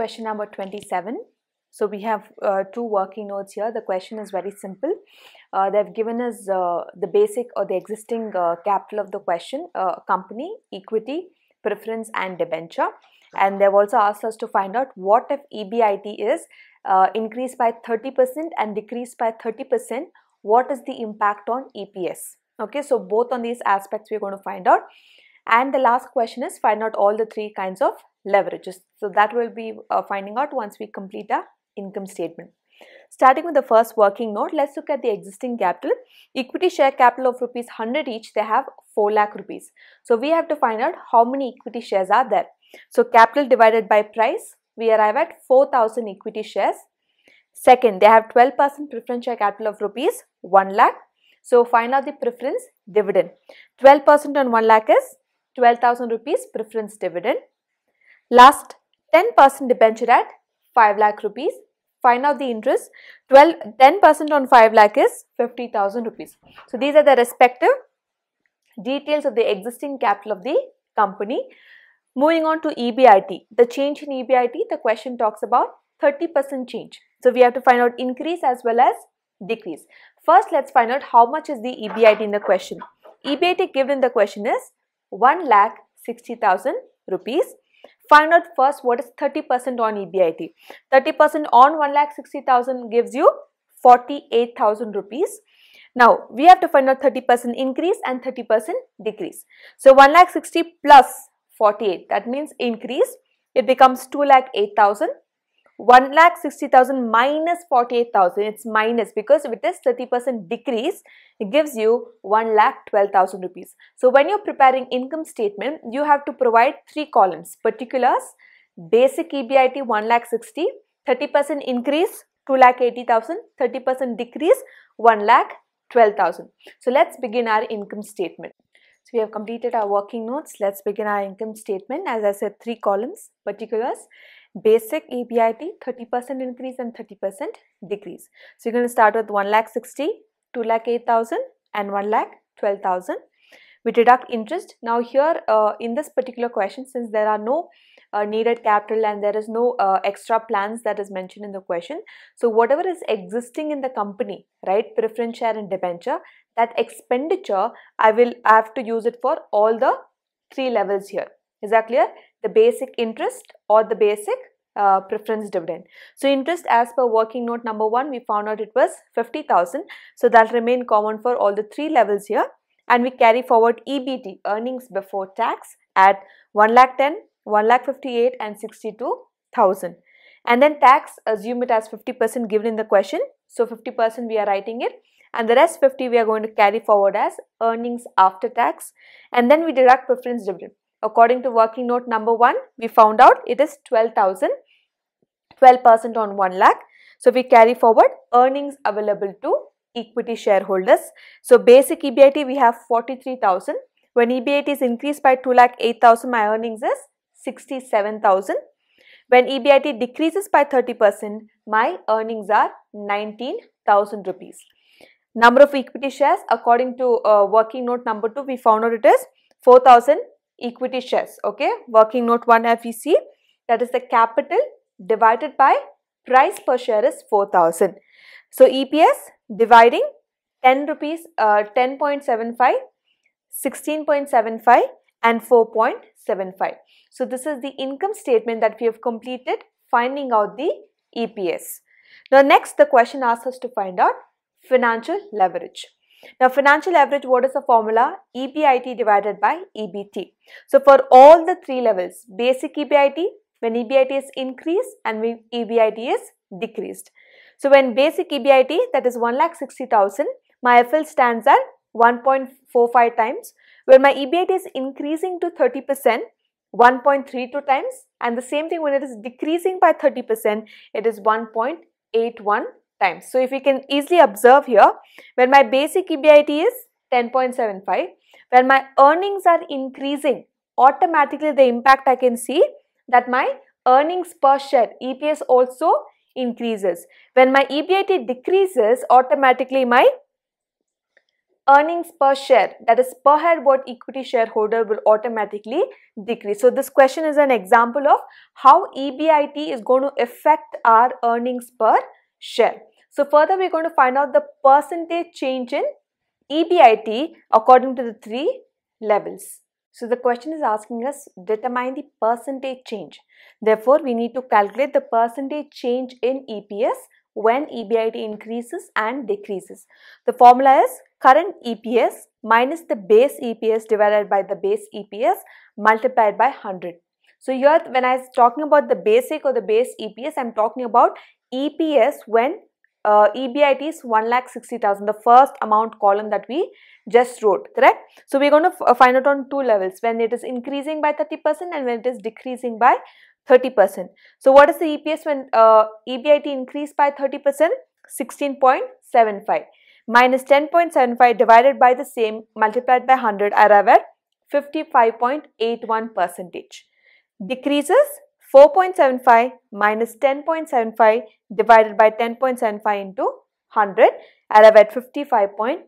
question number 27. So we have uh, two working notes here. The question is very simple. Uh, they've given us uh, the basic or the existing uh, capital of the question, uh, company, equity, preference and debenture. And they've also asked us to find out what if EBIT is uh, increased by 30% and decreased by 30%, what is the impact on EPS? Okay, so both on these aspects we're going to find out. And the last question is find out all the three kinds of leverages. So that will be uh, finding out once we complete our income statement. Starting with the first working note, let's look at the existing capital. Equity share capital of rupees 100 each, they have 4 lakh rupees. So we have to find out how many equity shares are there. So capital divided by price, we arrive at 4000 equity shares. Second, they have 12% preference share capital of rupees 1 lakh. So find out the preference dividend. 12% on 1 lakh is 12,000 rupees preference dividend. Last 10% debenture at 5 lakh rupees. Find out the interest. 12 10% on 5 lakh is 50,000 rupees. So these are the respective details of the existing capital of the company. Moving on to EBIT. The change in EBIT, the question talks about 30% change. So we have to find out increase as well as decrease. First, let's find out how much is the EBIT in the question. EBIT given in the question is 1 lakh 60,000 rupees. Find out first what is 30% on EBIT. 30% on 1,60,000 gives you 48,000 rupees. Now, we have to find out 30% increase and 30% decrease. So, 1,60 plus 48, that means increase, it becomes 2,8,000. 1 lakh 60,000 minus 48,000 it's minus because with this 30% decrease it gives you 1 lakh 12,000 rupees. So when you're preparing income statement you have to provide three columns particulars basic EBIT 1 lakh 60 30% increase 2 lakh 80,000 30% decrease 1 lakh 12,000. So let's begin our income statement. So we have completed our working notes. Let's begin our income statement. As I said, three columns, particulars, basic EBIT 30% increase and 30% decrease. So you're going to start with 1 lakh 60, 2 lakh 8,000 and 1 lakh 12,000. We deduct interest. Now here uh, in this particular question since there are no uh, needed capital and there is no uh, extra plans that is mentioned in the question. So whatever is existing in the company, right, preference share and debenture, that expenditure I will have to use it for all the three levels here. Is that clear? the basic interest or the basic uh, preference dividend. So interest as per working note number 1 we found out it was 50,000. So that remain common for all the three levels here and we carry forward EBT earnings before tax at 1 lakh 10, 1 lakh 58 and 62,000 and then tax assume it as 50% given in the question. So 50% we are writing it and the rest 50 we are going to carry forward as earnings after tax and then we deduct preference dividend. According to working note number 1, we found out it is 12,000, 12% on 1 lakh. So, we carry forward earnings available to equity shareholders. So, basic EBIT we have 43,000. When EBIT is increased by 2 lakh 8,000, my earnings is 67,000. When EBIT decreases by 30%, my earnings are 19,000 rupees. Number of equity shares according to uh, working note number 2, we found out it is 4,000 equity shares. Okay, working note 1 FEC that is the capital divided by price per share is 4000. So EPS dividing 10 rupees, uh, 10.75, 16.75 and 4.75. So this is the income statement that we have completed finding out the EPS. Now next the question asks us to find out financial leverage. Now, financial average, what is the formula? EBIT divided by EBT. So, for all the three levels, basic EBIT, when EBIT is increased and when EBIT is decreased. So, when basic EBIT, that is 1,60,000, my FL stands at 1.45 times. When my EBIT is increasing to 30%, 1.32 times. And the same thing when it is decreasing by 30%, it is 1.81 times. So if we can easily observe here, when my basic EBIT is 10.75, when my earnings are increasing, automatically the impact I can see that my earnings per share EPS also increases. When my EBIT decreases, automatically my earnings per share that is per head what equity shareholder will automatically decrease. So this question is an example of how EBIT is going to affect our earnings per share. So further we are going to find out the percentage change in EBIT according to the three levels. So the question is asking us determine the percentage change. Therefore, we need to calculate the percentage change in EPS when EBIT increases and decreases. The formula is current EPS minus the base EPS divided by the base EPS multiplied by 100. So here when I was talking about the basic or the base EPS, I am talking about EPS when uh, EBIT is 1,60,000, the first amount column that we just wrote, correct? So, we are going to uh, find out on two levels, when it is increasing by 30% and when it is decreasing by 30%. So, what is the EPS when uh, EBIT increased by 30%? 16.75 minus 10.75 divided by the same multiplied by 100, I arrive at 55.81 percentage. Decreases 4.75 minus 10.75 divided by 10.75 into 100 I arrive at 55.81.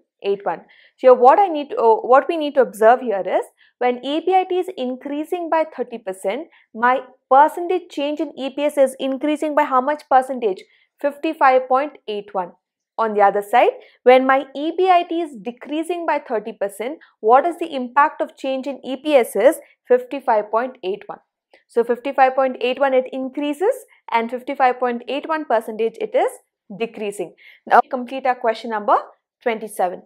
So what I need to, oh, what we need to observe here is when EBIT is increasing by 30%, my percentage change in EPS is increasing by how much percentage? 55.81. On the other side, when my EBIT is decreasing by 30%, what is the impact of change in EPS is 55.81. So 55.81 it increases and 55.81 percentage it is decreasing. Now complete our question number 27.